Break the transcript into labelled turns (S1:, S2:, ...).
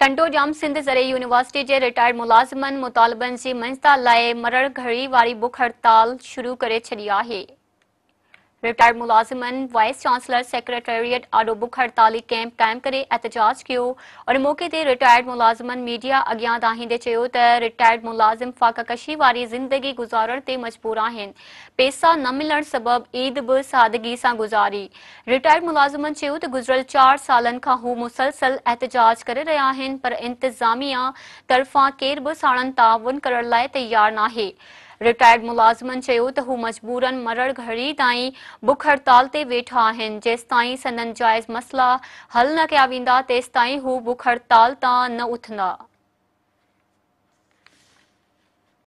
S1: टंडोजाम सिंध ज़रिए यूनिवर्सिटी जे रिटायर्ड ملازمن مطالبن जी मंज़ता लाइ मरड़ घड़ी वारी बुख हड़ताल शुरू करे छॾी आहे रिटायर्ड मुलाजिमन वाइस चांसलर सेक्रेटेरिएट आडो बुख हड़ताली कैंप कायम कर एहतजाज किया उन मौके से रिटायर्ड मुलाजिमन मीडिया अॻियां दाहिंदे चयो रिटायर्ड मुलाज़िम फाकाकशी कशी वारी ज़िंदगी गुज़ारण से मजबूर हैं पैसा न मिलणु सबब ईद भी सादगी से गुज़ारी रिटायर्ड मुलाजिमन चयो त चार साल खां मुसलसल एहतजाज कर रहा है पर इंतजामिया तरफा केर भी साणनि तावन करण तैयार ना है रिटायर्ड मुलाजिमन तो त हू मरण घड़ी ताई बुख हड़ताल ते वेठा जेस ताई संदनि जायज मसला हल न वा वेंदा ताई हू बुख हड़ताल ता न उथंदा